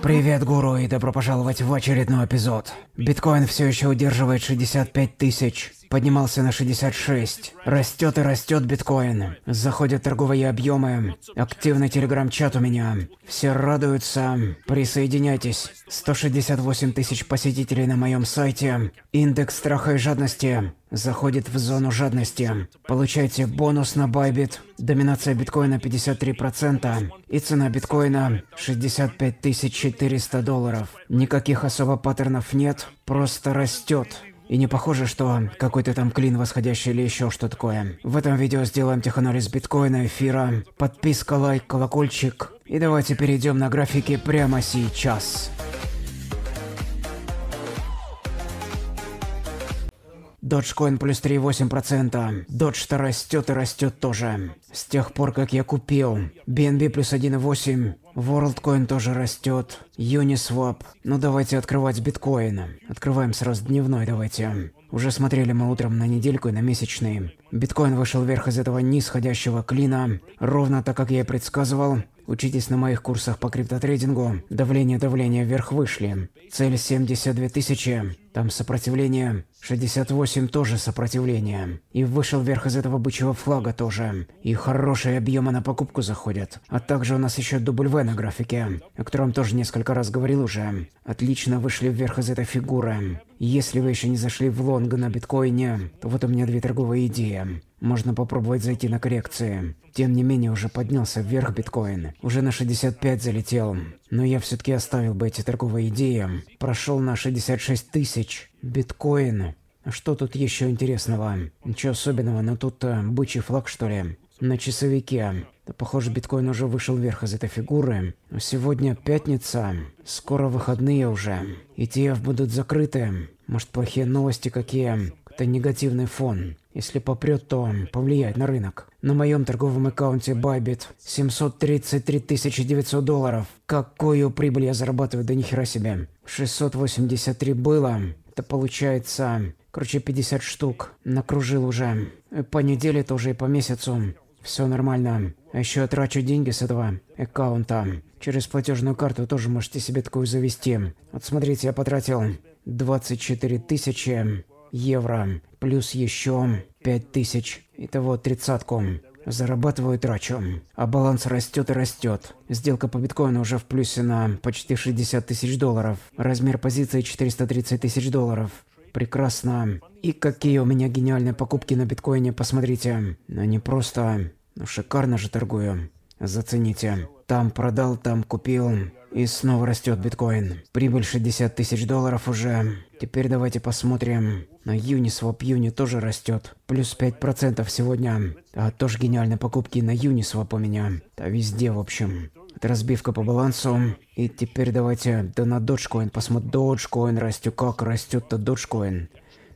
Привет, гуру, и добро пожаловать в очередной эпизод. Биткоин все еще удерживает 65 тысяч, поднимался на 66. Растет и растет биткоин. Заходят торговые объемы. Активный телеграм-чат у меня. Все радуются. Присоединяйтесь. 168 тысяч посетителей на моем сайте. Индекс страха и жадности заходит в зону жадности. Получайте бонус на Байбит, доминация биткоина 53% и цена биткоина 65 400 долларов. Никаких особо паттернов нет, просто растет. И не похоже, что какой-то там клин восходящий или еще что такое. В этом видео сделаем теханализ биткоина, эфира, подписка, лайк, колокольчик. И давайте перейдем на графики прямо сейчас. Dogecoin плюс 3,8%. Doge-то растет и растет тоже. С тех пор, как я купил. BNB плюс 1,8. WorldCoin тоже растет. Uniswap. Ну давайте открывать биткоин. Открываем сразу дневной давайте. Уже смотрели мы утром на недельку и на месячные. Биткоин вышел вверх из этого нисходящего клина, ровно так, как я и предсказывал. Учитесь на моих курсах по криптотрейдингу. Давление, давление, вверх вышли. Цель 72 тысячи. Там сопротивление. 68 тоже сопротивление. И вышел вверх из этого бычьего флага тоже. И хорошие объемы на покупку заходят. А также у нас еще дубль В на графике, о котором тоже несколько раз говорил уже. Отлично вышли вверх из этой фигуры. Если вы еще не зашли в лонг на биткоине, то вот у меня две торговые идеи. Можно попробовать зайти на коррекции. Тем не менее, уже поднялся вверх биткоин. Уже на 65 залетел. Но я все-таки оставил бы эти торговые идеи. Прошел на 66 тысяч. Биткоин. А что тут еще интересного? Ничего особенного, но тут а, бычий флаг, что ли? На часовике. Похоже, биткоин уже вышел вверх из этой фигуры. Сегодня пятница. Скоро выходные уже. ETF будут закрыты. Может, плохие новости какие? Это негативный фон если попрет, то повлияет на рынок. На моем торговом аккаунте Bybit 733 900 долларов. Какую прибыль я зарабатываю, да нихера себе. 683 было, это получается, короче, 50 штук. Накружил уже. По неделе тоже и по месяцу. Все нормально. А еще трачу деньги с этого аккаунта. Через платежную карту тоже можете себе такую завести. Вот смотрите, я потратил 24 тысячи евро, плюс еще 5000, итого тридцатку. Зарабатываю и трачу. А баланс растет и растет. Сделка по биткоину уже в плюсе на почти 60 тысяч долларов. Размер позиции 430 тысяч долларов. Прекрасно. И какие у меня гениальные покупки на биткоине, посмотрите. Но не просто... Ну шикарно же торгую. Зацените. Там продал, там купил. И снова растет биткоин. Прибыль 60 тысяч долларов уже. Теперь давайте посмотрим. На Uniswap Юни тоже растет. Плюс 5% сегодня. А тоже гениальные покупки на Uniswap у меня. Да везде, в общем. Это разбивка по балансу. И теперь давайте да на Dogecoin посмотрим. Dogecoin растет. Как растет-то Dogecoin?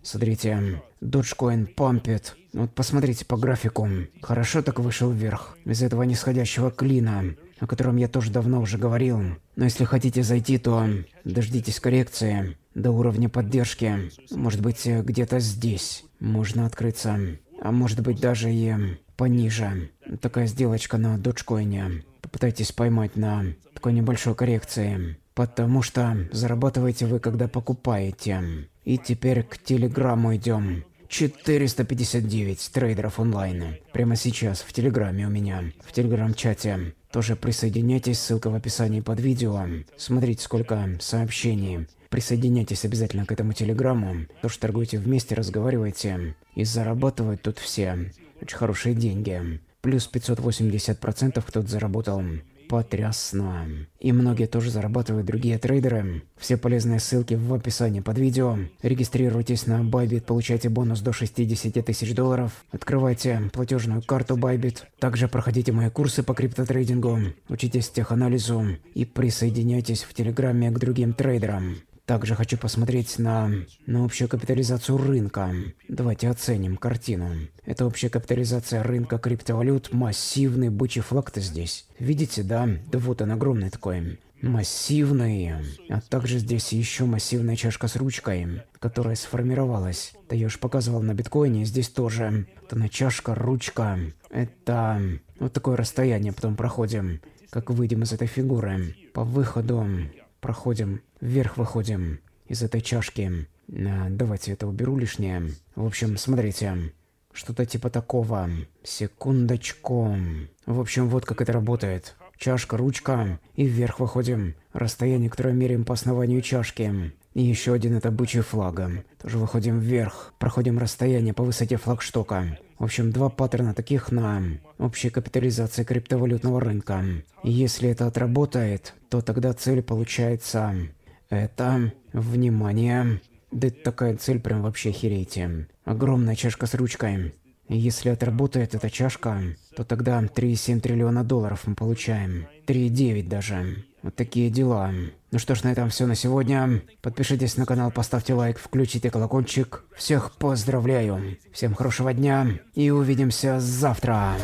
Смотрите, Dogecoin пампит. Вот посмотрите по графику. Хорошо так вышел вверх. Из этого нисходящего клина о котором я тоже давно уже говорил. Но если хотите зайти, то дождитесь коррекции до уровня поддержки. Может быть, э, где-то здесь можно открыться. А может быть, даже и пониже. Такая сделочка на доджкоине. Попытайтесь поймать на такой небольшой коррекции. Потому что зарабатываете вы, когда покупаете. И теперь к Телеграмму идем. 459 трейдеров онлайн. Прямо сейчас в Телеграме у меня, в Телеграм-чате. Тоже присоединяйтесь, ссылка в описании под видео. Смотрите, сколько сообщений. Присоединяйтесь обязательно к этому телеграмму. Тоже торгуйте вместе, разговаривайте И зарабатывают тут все. Очень хорошие деньги. Плюс 580% кто-то заработал потрясно. И многие тоже зарабатывают другие трейдеры. Все полезные ссылки в описании под видео. Регистрируйтесь на Bybit, получайте бонус до 60 тысяч долларов. Открывайте платежную карту Bybit. Также проходите мои курсы по криптотрейдингу, учитесь теханализу и присоединяйтесь в Телеграме к другим трейдерам. Также хочу посмотреть на, на общую капитализацию рынка. Давайте оценим картину. Это общая капитализация рынка криптовалют, массивный бычий флаг-то здесь. Видите, да? Да вот он огромный такой. Массивный. А также здесь еще массивная чашка с ручкой, которая сформировалась. Да я уж показывал на биткоине, здесь тоже. Это на чашка, ручка. Это вот такое расстояние потом проходим, как выйдем из этой фигуры. По выходу проходим, вверх выходим из этой чашки. А, давайте это уберу лишнее. В общем, смотрите. Что-то типа такого. Секундочку. В общем, вот как это работает. Чашка, ручка. И вверх выходим. Расстояние, которое меряем по основанию чашки. И еще один это бычий флаг. Тоже выходим вверх. Проходим расстояние по высоте флагштока. В общем, два паттерна таких на общей капитализации криптовалютного рынка. И если это отработает, то тогда цель получается... Это... Внимание. Да это такая цель прям вообще херейте. Огромная чашка с ручкой. Если отработает эта чашка, то тогда 3,7 триллиона долларов мы получаем. 3,9 даже. Вот такие дела. Ну что ж, на этом все на сегодня. Подпишитесь на канал, поставьте лайк, включите колокольчик. Всех поздравляю. Всем хорошего дня и увидимся завтра.